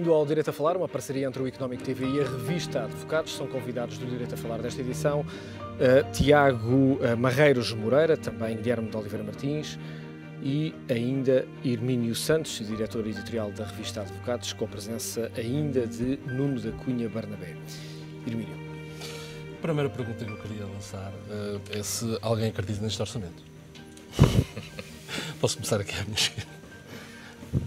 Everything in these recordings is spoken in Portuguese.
Bem-vindo ao Direito a Falar, uma parceria entre o Economic TV e a revista Advocados. São convidados do Direito a Falar desta edição uh, Tiago uh, Marreiros Moreira, também Guilherme de Oliveira Martins e ainda Irmínio Santos, diretor editorial da revista Advocados, com a presença ainda de Nuno da Cunha Barnabé. Irmínio. A primeira pergunta que eu queria lançar uh, é se alguém acredita neste orçamento. Posso começar aqui à minha esquerda?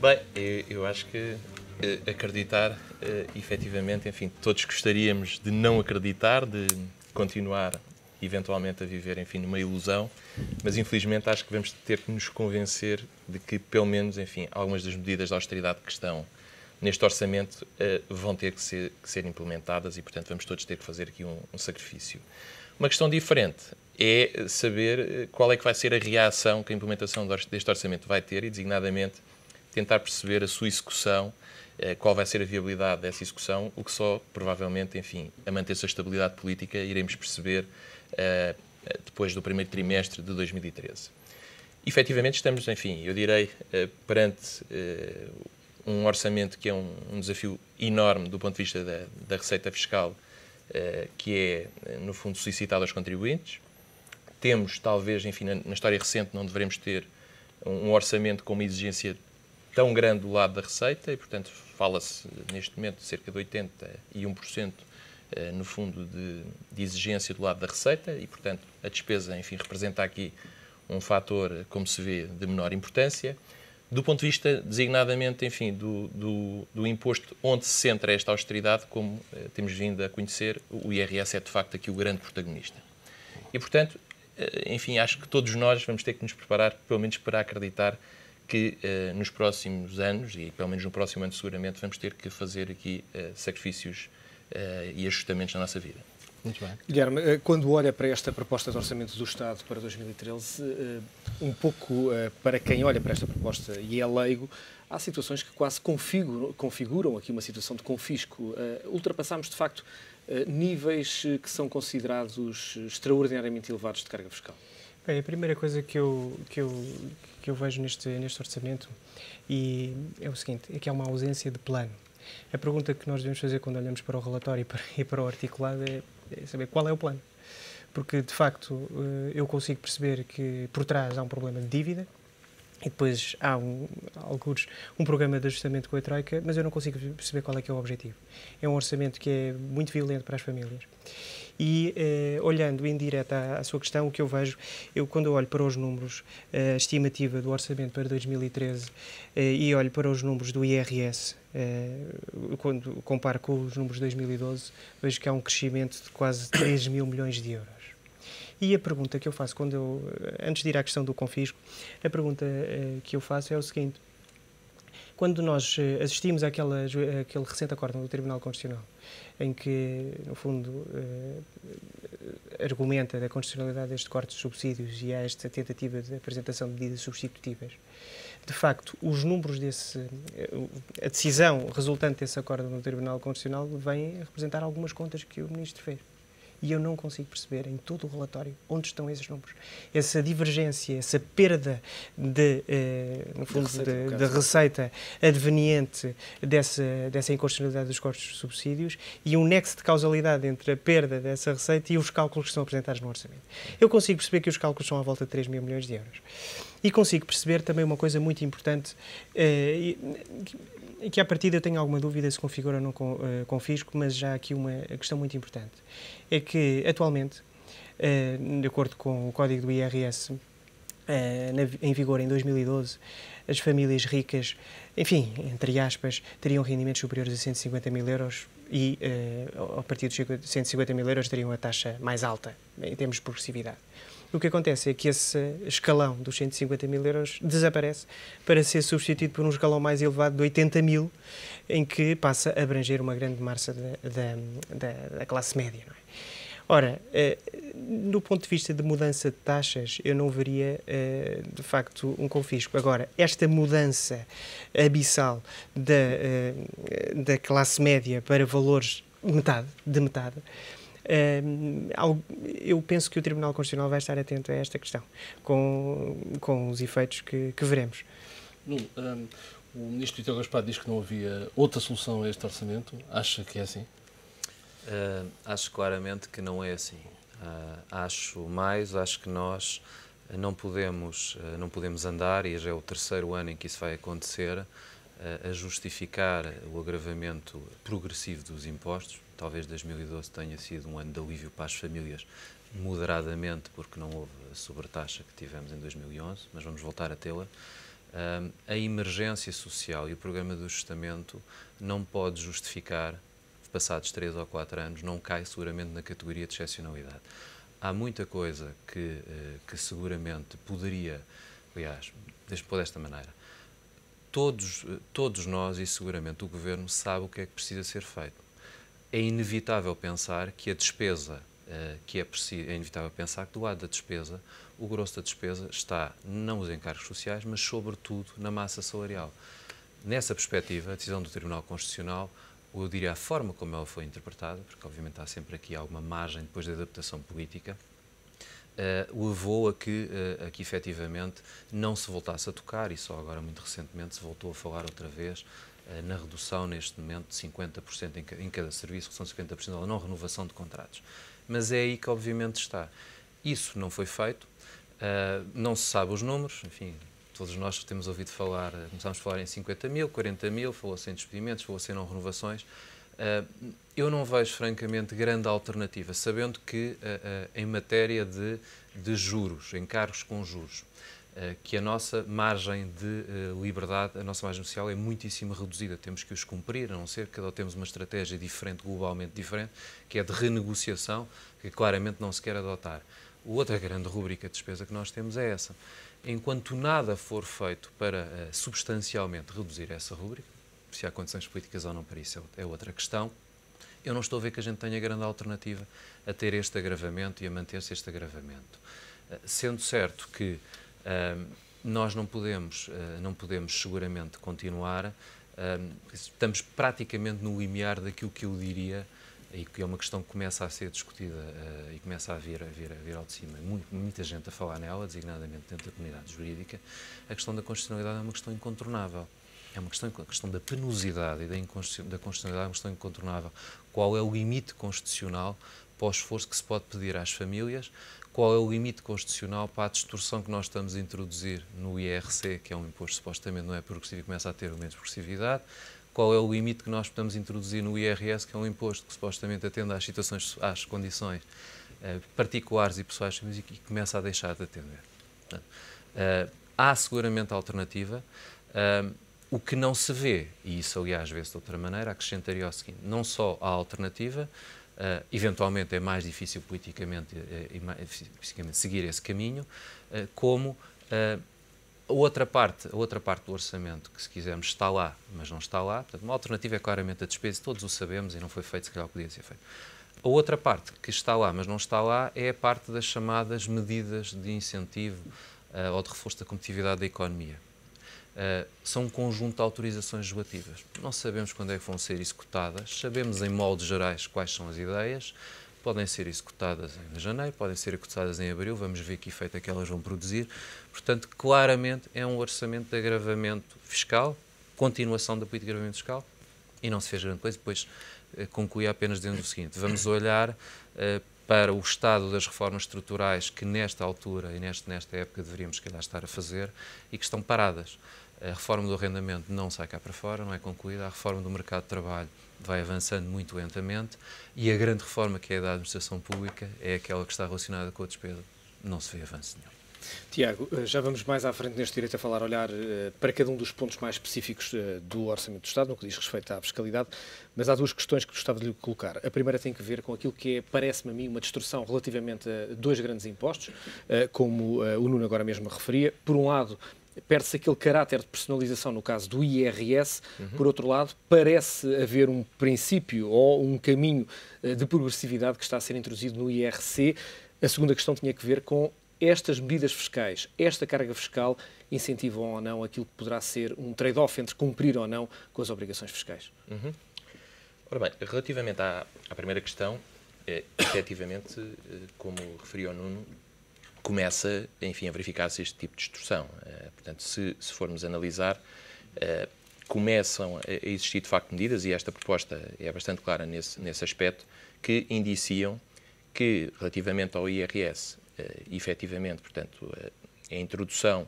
Bem, eu, eu acho que eh, acreditar, eh, efetivamente, enfim, todos gostaríamos de não acreditar, de continuar eventualmente a viver, enfim, numa ilusão, mas infelizmente acho que vamos ter que nos convencer de que, pelo menos, enfim, algumas das medidas de austeridade que estão neste orçamento eh, vão ter que ser, que ser implementadas e, portanto, vamos todos ter que fazer aqui um, um sacrifício. Uma questão diferente é saber qual é que vai ser a reação que a implementação deste orçamento vai ter e, designadamente, tentar perceber a sua execução eh, qual vai ser a viabilidade dessa execução, o que só, provavelmente, enfim, a manter-se a estabilidade política, iremos perceber eh, depois do primeiro trimestre de 2013. Efetivamente, estamos, enfim, eu direi, eh, perante um orçamento que é um, um, desafio enorme do ponto de vista da, da receita fiscal, uh, que é, no fundo, solicitado aos contribuintes. Temos, talvez, enfim, na, na história recente, não devemos ter um, um orçamento com uma exigência tão grande do lado da receita e, portanto, fala-se neste momento de cerca de 81% eh, no fundo de, de, exigência do lado da receita e, portanto, a despesa, enfim, representa aqui um fator, eh, como se vê, de menor importância. Do ponto de vista, designadamente, enfim, do, do, do imposto onde se centra esta austeridade, como eh, temos vindo a conhecer, o IRS é, de facto, aqui o grande protagonista. E, portanto, eh, enfim, acho que todos nós vamos ter que nos preparar, pelo menos, para acreditar que uh, nos próximos anos, e pelo menos no próximo ano seguramente, vamos ter que fazer aqui uh, sacrifícios eh, e ajustamentos na nossa vida. Muito bem. Guilherme, quando olha para esta proposta de orçamento do Estado para 2013, um pouco para quem olha para esta proposta e é leigo, há situações que quase configuram, configuram aqui uma situação de confisco. Ultrapassámos, de facto, níveis que são considerados extraordinariamente elevados de carga fiscal. Bem, a primeira coisa que eu, que eu, que eu vejo neste, neste orçamento e é o seguinte, é que há uma ausência de plano. A pergunta que nós devemos fazer quando olhamos para o relatório e para, e para o articulado é, é saber qual é o plano. Porque, de facto, eh, eu consigo perceber que por trás há um problema de dívida, e depois há um, alguns, um programa de ajustamento com a Troika, mas eu não consigo perceber qual é que é o objetivo. É um orçamento que é muito violento para as famílias. E eh, olhando em direto à, à, sua questão, o que eu vejo, eu quando eu olho para os números, a eh, estimativa do orçamento para 2013 eh, e olho para os números do IRS, quando comparo com os números de 2012, vejo que há um crescimento de quase 3 mil milhões de euros. E a pergunta que eu faço quando eu, antes de ir à questão do confisco, a pergunta que eu faço é o seguinte: quando nós eh, assistimos àquela, àquele recente acordo do Tribunal Constitucional, em que, no fundo, eh, argumenta da constitucionalidade deste corte de subsídios e a esta tentativa de apresentação de medidas substitutivas, de facto, os números desse. Eh, a decisão resultante desse acordo do Tribunal Constitucional vem representar algumas contas que o Ministro fez e eu não consigo perceber em todo o relatório onde estão esses números. Essa divergência, essa perda de, eh, no fundo, receita, de, de receita adveniente dessa, dessa inconstitucionalidade dos cortes de subsídios e um nexo de causalidade entre a perda dessa receita e os cálculos que são apresentados no orçamento. Eu consigo perceber que os cálculos são à volta de 3 mil milhões de euros. E consigo perceber também uma coisa muito importante, eh, que à partida tenho alguma dúvida se configura ou não com, uh, eh, confisco, mas já há aqui uma questão muito importante. É que, atualmente, uh, de acordo com o código do IRS, Uh, eh, na, em vigor em 2012, as famílias ricas, enfim, entre aspas, teriam rendimentos superiores a 150 mil euros e, uh, a partir dos 150 mil euros, teriam a taxa mais alta em termos de progressividade o que acontece é que esse escalão dos 150 mil euros desaparece para ser substituído por um escalão mais elevado de 80 mil, em que passa a abranger uma grande massa da, da, da classe média. Não é? Ora, eh, do ponto de vista de mudança de taxas, eu não veria eh, de facto um confisco. Agora, esta mudança abissal da, eh, da classe média para valores metade, de metade, Ehm, eu penso que o Tribunal Constitucional vai estar atento a esta questão, com, com os efeitos que, que veremos. um, ehm, o ministro Vitor Gaspar diz que não havia outra solução a este orçamento. Acha que é assim? Uh, acho claramente que não é assim. Uh, acho mais, acho que nós não podemos, uh, não podemos andar, e já é o terceiro ano em que isso vai acontecer, a justificar o agravamento progressivo dos impostos, talvez 2012 tenha sido um ano de alívio para as famílias, moderadamente, porque não houve a sobretaxa que tivemos em 2011, mas vamos voltar a tê-la. Um, a emergência social e o programa do ajustamento não pode justificar, passados três ou quatro anos, não cai seguramente na categoria de excepcionalidade. Há muita coisa que, eh, que seguramente poderia, aliás, deixe-me pôr desta maneira, todos, eh, todos nós e seguramente o Governo sabe o que é que precisa ser feito é inevitável pensar que a despesa, eh, que é, preciso, é inevitável pensar que do lado da despesa, o grosso da despesa está não nos encargos sociais, mas sobretudo na massa salarial. Nessa perspectiva, a decisão do Tribunal Constitucional, eu diria a forma como ela foi interpretada, porque obviamente há sempre aqui alguma margem depois da adaptação política, Uh, levou a que, uh, a que efetivamente não se voltasse a tocar, e só agora muito recentemente se voltou a falar outra vez eh, na redução, neste momento, de 50% em cada serviço, que são 50% da não renovação de contratos. Mas é aí que, obviamente, está. Isso não foi feito, eh, não se sabe os números, enfim, todos nós temos ouvido falar, eh, começámos a falar em 50 mil, 40 mil, falou-se em despedimentos, falou-se em não renovações. eu não vejo, francamente, grande alternativa, sabendo que em matéria de, de juros, encargos com juros, eh, que a nossa margem de eh, liberdade, a nossa margem social é muitíssimo reduzida. Temos que os cumprir, a não ser que adotemos uma estratégia diferente, globalmente diferente, que é de renegociação, que é claramente não se quer adotar. Outra grande rubrica de despesa que nós temos é essa. Enquanto nada for feito para eh, substancialmente reduzir essa rubrica, se há condições políticas ou não para isso é, é outra questão, eu não estou a ver que a gente tenha grande alternativa a ter este agravamento e a manter-se este agravamento. Sendo certo que nós não podemos, uh, não podemos seguramente continuar. estamos praticamente no limiar daquilo que eu diria e que é uma questão que começa a ser discutida uh, e começa a vir, a, vir, a vir ao de cima. Muito, muita gente a falar nela, designadamente dentro da comunidade jurídica. A questão da constitucionalidade é uma questão incontornável. É uma questão, a questão da penosidade e da, da constitucionalidade é uma questão incontornável. Qual é o limite constitucional para o esforço que se pode pedir às famílias qual é o limite constitucional para a distorção que nós estamos a introduzir no IRC, que é um imposto supostamente não é progressivo e começa a ter menos progressividade, qual é o limite que nós podemos introduzir no IRS, que é um imposto que supostamente atende às situações, às condições eh, particulares e pessoais e que começa a deixar de atender. Eh, há seguramente alternativa. Eh, o que não se vê, e isso aliás vê-se de outra maneira, acrescentaria o seguinte, não só a alternativa, Uh, eventualmente é mais difícil politicamente, é, eh, mais, eh, seguir esse caminho, uh, como uh, a outra parte, a outra parte do orçamento que se quisermos está lá, mas não está lá. Portanto, uma alternativa é claramente a despesa, todos o sabemos e não foi feito se calhar podia ser feito. A outra parte que está lá, mas não está lá, é a parte das chamadas medidas de incentivo ou de reforço da competitividade da economia. Uh, são um conjunto de autorizações legislativas. Não sabemos quando é que vão ser executadas, sabemos em moldes gerais quais são as ideias, podem ser executadas em janeiro, podem ser executadas em abril, vamos ver que efeito é que elas vão produzir. Portanto, claramente é um orçamento de agravamento fiscal, continuação da política de agravamento fiscal, e não se fez grande coisa, depois uh, eh, conclui apenas dizendo o seguinte, vamos olhar uh, para o estado das reformas estruturais que nesta altura e neste, nesta época deveríamos, se calhar, estar a fazer e que estão paradas. A reforma do arrendamento não sai cá para fora, não é concluída. A reforma do mercado de trabalho vai avançando muito lentamente e a grande reforma que é da administração pública é aquela que está relacionada com a despesa. Não se vê avanço nenhum. Tiago, eh, já vamos mais à frente neste direito a falar, olhar eh, para cada um dos pontos mais específicos eh, do Orçamento do Estado, no que diz respeito à fiscalidade, mas há duas questões que gostava de lhe colocar. A primeira tem que ver com aquilo que é, parece-me a mim, uma destrução relativamente a dois grandes impostos, como o Nuno agora mesmo referia. Por um lado, perde-se aquele caráter de personalização no caso do IRS. Uhum. Por outro lado, parece haver um princípio ou um caminho eh, de progressividade que está a ser introduzido no IRC. A segunda questão tinha que ver com estas medidas fiscais, esta carga fiscal, incentivam ou não aquilo que poderá ser um trade-off entre cumprir ou não com as obrigações fiscais. Uhum. Ora bem, relativamente à, à primeira questão, é, efetivamente, eh, como referiu o Nuno, começa, enfim, a verificar-se este tipo de distorção. Eh, portanto, se, se formos analisar, eh, começam a existir de facto medidas, e esta proposta é bastante clara nesse, nesse aspecto, que indiciam que, relativamente ao IRS, eh, efetivamente, portanto, a introdução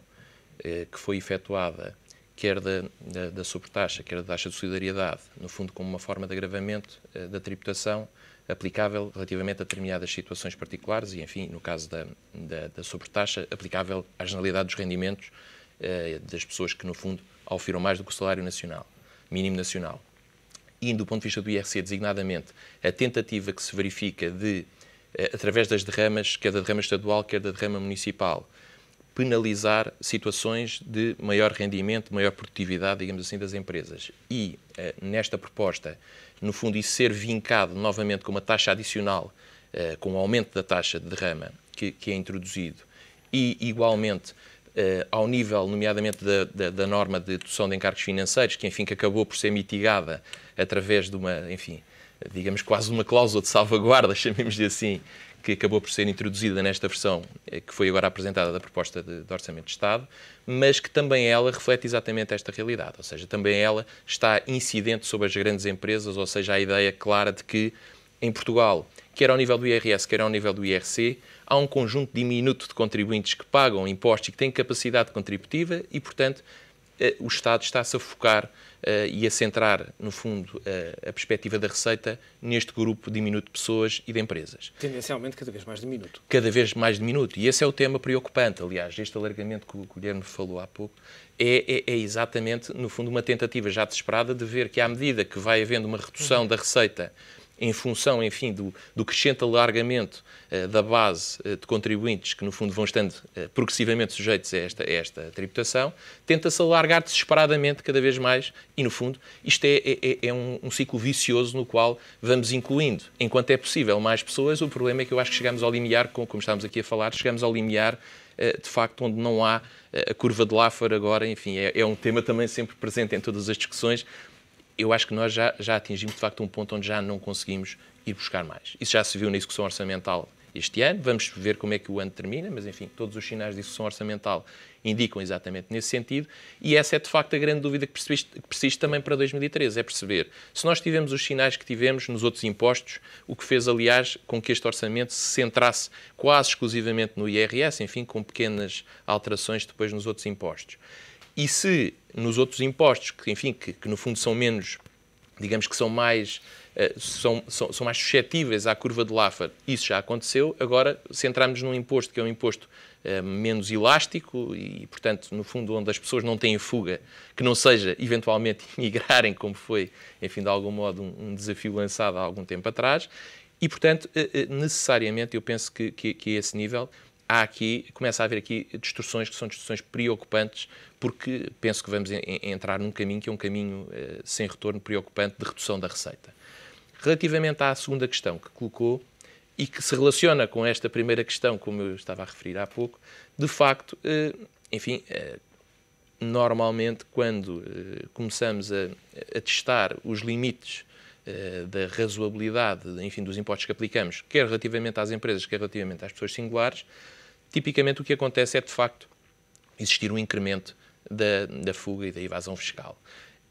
que foi efetuada quer da, da, da sobretaxa, quer da taxa de solidariedade, no fundo como uma forma de agravamento eh, da tributação aplicável relativamente a determinadas situações particulares e, enfim, no caso da, da, da sobretaxa, aplicável à generalidade dos rendimentos eh, das pessoas que, no fundo, ofiram mais do que o salário nacional, mínimo nacional. E, do ponto de vista do IRC, designadamente, a tentativa que se verifica de, eh, através das derramas, quer da derrama estadual, quer da derrama municipal, penalizar situações de maior rendimento, maior produtividade, digamos assim, das empresas. E, eh, nesta proposta, no fundo, isso ser vincado novamente com uma taxa adicional, eh, com o um aumento da taxa de derrama que, que é introduzido, e, igualmente, eh, ao nível, nomeadamente, da, da, da, norma de dedução de encargos financeiros, que, enfim, que acabou por ser mitigada através de uma, enfim, digamos, quase uma cláusula de salvaguarda, chamemos-lhe assim, que acabou por ser introduzida nesta versão eh, que foi agora apresentada da proposta de, de Orçamento de Estado, mas que também ela reflete exatamente esta realidade, ou seja, também ela está incidente sobre as grandes empresas, ou seja, a ideia clara de que em Portugal, quer ao nível do IRS, quer ao nível do IRC, há um conjunto diminuto de contribuintes que pagam impostos e que têm capacidade contributiva e, portanto, eh, o Estado está-se a focar Uh, e a centrar, no fundo, uh, a perspectiva da receita neste grupo diminuto de pessoas e de empresas. Tendencialmente cada vez mais diminuto. Cada vez mais diminuto. E esse é o tema preocupante, aliás, este alargamento que o Guilherme falou há pouco, é, é, é exatamente, no fundo, uma tentativa já desesperada de ver que, à medida que vai havendo uma redução uhum. da receita em função, enfim, do, do crescente alargamento uh, da base uh, de contribuintes que, no fundo, vão estando uh, progressivamente sujeitos a esta, a esta tributação, tenta-se alargar desesperadamente cada vez mais e, no fundo, isto é, é, é, é um, um, ciclo vicioso no qual vamos incluindo, enquanto é possível, mais pessoas. O problema é que eu acho que chegamos ao limiar, como, como estávamos aqui a falar, chegamos ao limiar de facto, onde não há a curva de Laffer agora, enfim, é, é um tema também sempre presente em todas as discussões, eu acho que nós já, já atingimos, de facto, um ponto onde já não conseguimos ir buscar mais. Isso já se viu na execução orçamental este ano. Vamos ver como é que o ano termina, mas enfim, todos os sinais de execução orçamental indicam exatamente nesse sentido. E essa é de facto a grande dúvida que persiste, que persiste, também para 2013: é perceber se nós tivemos os sinais que tivemos nos outros impostos, o que fez, aliás, com que este orçamento se centrasse quase exclusivamente no IRS, enfim, com pequenas alterações depois nos outros impostos. E se nos outros impostos, que enfim, que, que no fundo são menos, digamos que são mais uh, são, são, são, mais suscetíveis à curva de Laffer, isso já aconteceu. Agora, se entrarmos num imposto que é um imposto uh, menos elástico e, portanto, no fundo, onde as pessoas não têm fuga, que não seja eventualmente emigrarem, como foi, enfim, de algum modo, um, um desafio lançado há algum tempo atrás, e, portanto, eh, necessariamente eu penso que, que, que, a é esse nível há aqui, começa a haver aqui distorções que são distorções preocupantes, porque penso que vamos entrar num caminho que é um caminho eh, sem retorno preocupante de redução da receita. Relativamente à segunda questão que colocou e que se relaciona com esta primeira questão, como eu estava a referir há pouco, de facto, eh, enfim, eh, normalmente quando começamos a testar os limites eh, da razoabilidade, enfim, dos impostos que aplicamos, quer relativamente às empresas, quer relativamente às pessoas singulares, tipicamente o que acontece é, de facto, existir um incremento da, da fuga e da evasão fiscal.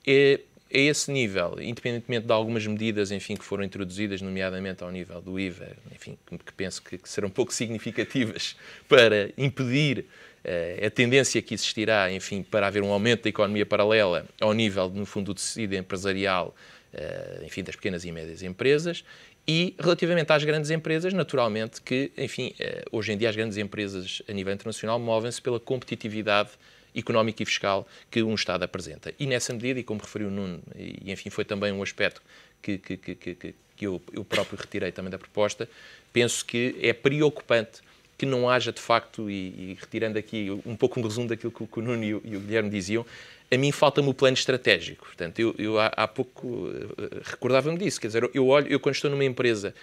É, a esse nível, independentemente de algumas medidas, enfim, que foram introduzidas, nomeadamente ao nível do IVA, enfim, que, penso que, que serão pouco significativas para impedir uh, a tendência que existirá, enfim, para haver um aumento da economia paralela ao nível, no fundo, do tecido empresarial eh, enfim, das pequenas e médias empresas e relativamente às grandes empresas, naturalmente que, enfim, eh, hoje em dia as grandes empresas a nível internacional movem-se pela competitividade económica e fiscal que um Estado apresenta. E nessa medida, e como referiu o Nuno, e enfim, foi também um aspecto que, que, que, que, que eu, eu próprio retirei também da proposta, penso que é preocupante que não haja de facto, e, e retirando aqui um pouco um resumo daquilo que, o Nuno e o, e o Guilherme diziam, a mim falta-me o plano estratégico. Portanto, eu, eu há, há, pouco eh, recordava-me disso. Quer dizer, eu olho, eu quando estou numa empresa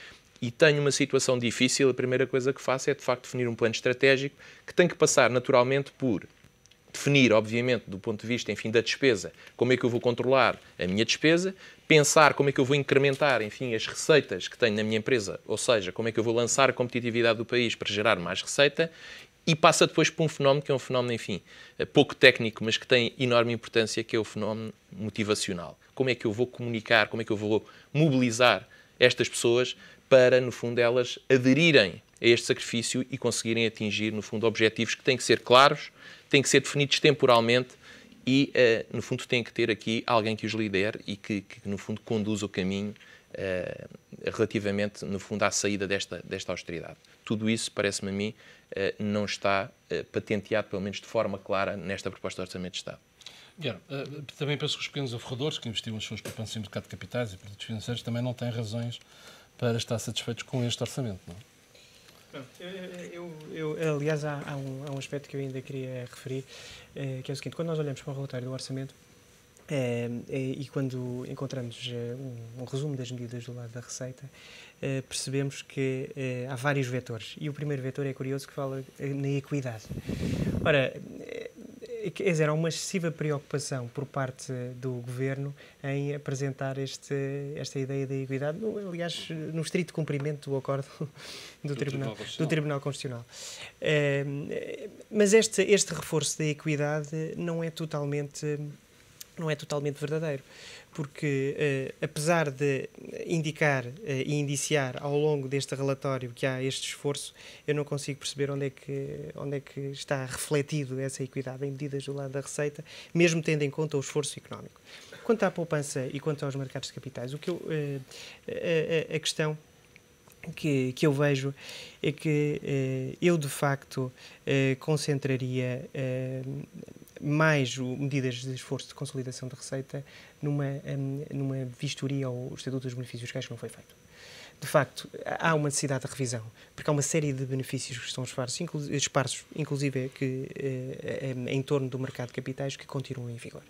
e tenho uma situação difícil, a primeira coisa que faço é de facto definir um plano estratégico que tem que passar naturalmente por definir, obviamente, do ponto de vista, enfim, da despesa, como é que eu vou controlar a minha despesa, pensar como é que eu vou incrementar, enfim, as receitas que tenho na minha empresa, ou seja, como é que eu vou lançar a competitividade do país para gerar mais receita, e passa depois por um fenómeno que é um fenómeno, enfim, eh, pouco técnico, mas que tem enorme importância, que é o fenómeno motivacional. Como é que eu vou comunicar, como é que eu vou mobilizar estas pessoas para, no fundo, elas aderirem a este sacrifício e conseguirem atingir, no fundo, objetivos que têm que ser claros, têm que ser definidos temporalmente e, uh, no fundo, têm que ter aqui alguém que os lidere e que, que no fundo, conduza o caminho uh, relativamente, no fundo, à saída desta, desta austeridade. Tudo isso, parece-me a mim, uh, não está patenteado, pelo menos de forma clara, nesta proposta de Orçamento de Estado. Guilherme, também penso que os pequenos aforradores que investiram as suas poupanças em mercado de capitais e produtos financeiros também não têm razões para estar satisfeitos com este orçamento, não é? Eu, eu, eu, aliás, há, há, um, há, um, aspecto que eu ainda queria referir, eh, que é o seguinte: quando nós olhamos para o relatório do orçamento eh, eh e quando encontramos eh, um, um, resumo das medidas do lado da receita, eh, percebemos que eh, há vários vetores. E o primeiro vetor é curioso que fala na equidade. Ora, eh, quer dizer, há uma excessiva preocupação por parte do governo em apresentar este, esta ideia da equidade, aliás, no estrito cumprimento do acordo do, do Tribunal, Tribunal, Constitucional. Do Tribunal Constitucional. Uh, mas este, este reforço da equidade não é totalmente não é totalmente verdadeiro, porque eh, apesar de indicar eh, e indiciar ao longo deste relatório que há este esforço, eu não consigo perceber onde é que, onde é que está refletido essa equidade em medidas do lado da receita, mesmo tendo em conta o esforço económico. Quanto à poupança e quanto aos mercados de capitais, o que eu, eh, eh a, a questão que, que eu vejo é que eu de facto concentraria mais o, medidas de esforço de consolidação da receita numa, um, numa vistoria ao Estatuto dos Benefícios Fiscais que não foi feito de facto, há uma necessidade de revisão, porque há uma série de benefícios que estão esparsos, inclu esparsos inclusive que, eh, eh, em torno do mercado de capitais, que continuam em vigor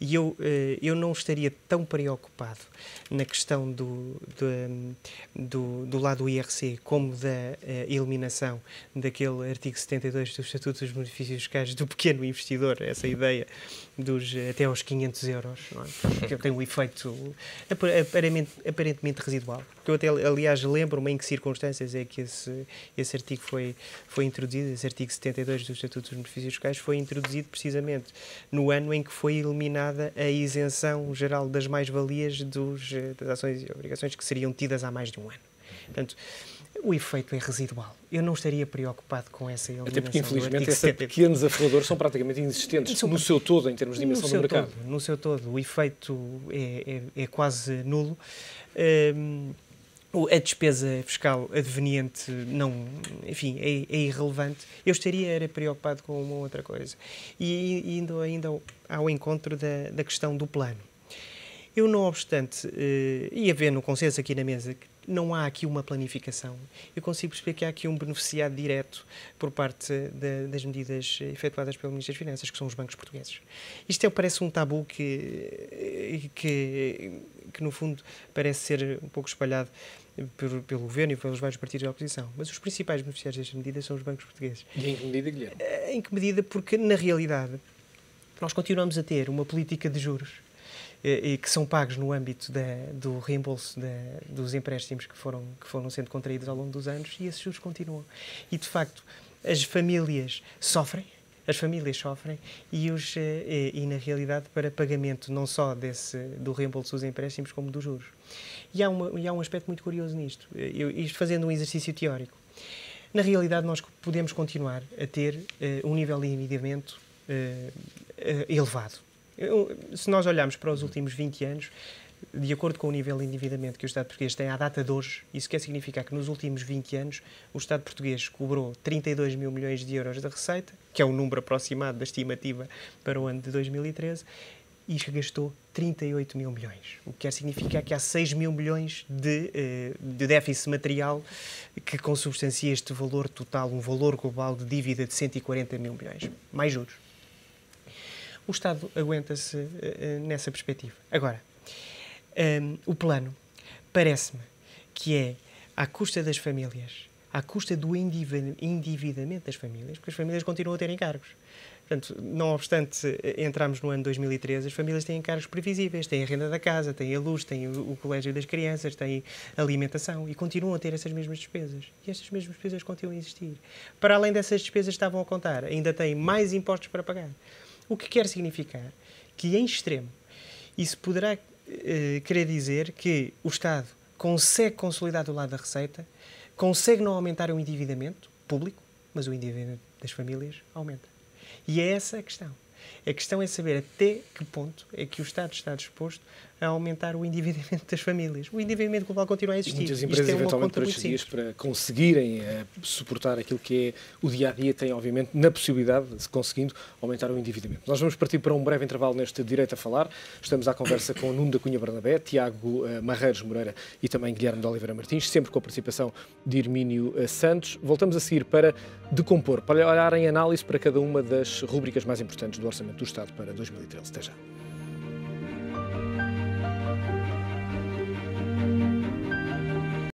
e eu, eh, eu não estaria tão preocupado na questão do, do, do, do lado do IRC como da eh, eliminação daquele artigo 72 do Estatuto dos Benefícios Fiscais do pequeno investidor, essa ideia dos eh, até aos 500 euros, é? que tem um efeito aparentemente, aparentemente residual. eu até, aliás, lembro-me em que circunstâncias é que esse, esse artigo foi, foi introduzido, esse artigo 72 do Estatuto dos Benefícios Fiscais foi introduzido precisamente no ano em que foi eliminado aplicada a isenção geral das mais-valias eh, das ações e obrigações que seriam tidas há mais de um ano. Portanto, o efeito é residual. Eu não estaria preocupado com essa eliminação. Até porque, infelizmente, esses pequenos afogadores são praticamente inexistentes são... no seu todo, em termos de dimensão do mercado. Todo, no seu todo, o efeito é, é, é quase nulo. Um, a despesa fiscal adveniente não, enfim, é, é, irrelevante. Eu estaria era preocupado com uma outra coisa. E, indo ainda ao, ao encontro da, da, questão do plano. Eu, não obstante, eh, ia ver no consenso aqui na mesa que não há aqui uma planificação. Eu consigo perceber que há aqui um beneficiado direto por parte de, das medidas efetuadas pelo Ministro das Finanças, que são os bancos portugueses. Isto é, parece um tabu que, que, que, no fundo, parece ser um pouco espalhado pelo, pelo governo e pelos vários partidos da oposição. Mas os principais beneficiários destas medidas são os bancos portugueses. E em que medida, Guilherme? Eh, em que medida? Porque, na realidade, nós continuamos a ter uma política de juros e que são pagos no âmbito do reembolso dos empréstimos que foram, que foram sendo contraídos ao longo dos anos e esses juros continuam. E, de facto, as famílias sofrem, as famílias sofrem e, os, eh, e, e, na realidade para pagamento não só desse, do reembolso dos empréstimos como dos juros. E há, uma, e há um aspecto muito curioso nisto, eh, eu, isto fazendo um exercício teórico. Na realidade nós podemos continuar a ter uh, um nível de endividamento uh, uh, elevado. Eu, se nós olharmos para os últimos 20 anos, de acordo com o nível de endividamento que o Estado português tem à data de hoje, isso quer significar que nos últimos 20 anos o Estado português cobrou 32 mil milhões de euros da receita, que é o um número aproximado da estimativa para o ano de 2013, e gastou 38 mil milhões, o que quer significar que há 6 mil milhões de, eh, de déficit material que consubstancia este valor total, um valor global de dívida de 140 mil milhões, mais juros. O Estado aguenta-se uh, nessa perspectiva. Agora, um, ehm, o plano parece-me que é à custa das famílias, à custa do endividamento das famílias, porque as famílias continuam a ter encargos. Portanto, não obstante eh, entrarmos no ano 2013, as famílias têm encargos previsíveis, têm a renda da casa, têm a luz, têm o, o colégio das crianças, têm a alimentação e continuam a ter essas mesmas despesas. E estas mesmas despesas continuam a existir. Para além dessas despesas que estavam a contar, ainda têm mais impostos para pagar. O que quer significar que, em extremo, isso poderá uh, querer dizer que o Estado consegue consolidar do lado da receita, consegue não aumentar o endividamento público, mas o endividamento das famílias aumenta. E é essa a questão. A questão é saber até que ponto é que o Estado está disposto a aumentar o endividamento das famílias. O endividamento global continua a existir. Muitas é empresas, é eventualmente, para dias, para conseguirem uh, suportar aquilo que é o dia a dia, têm, obviamente, na possibilidade, de, conseguindo, aumentar o endividamento. Nós vamos partir para um breve intervalo neste Direito a Falar. Estamos à conversa com Nuno da Cunha Bernabé, Tiago uh, Marreiros Moreira e também Guilherme de Oliveira Martins, sempre com a participação de Irmínio uh, eh, Santos. Voltamos a seguir para decompor, para olhar em análise para cada uma das rubricas mais importantes do orçamento Orçamento do Estado para 2013. Até já.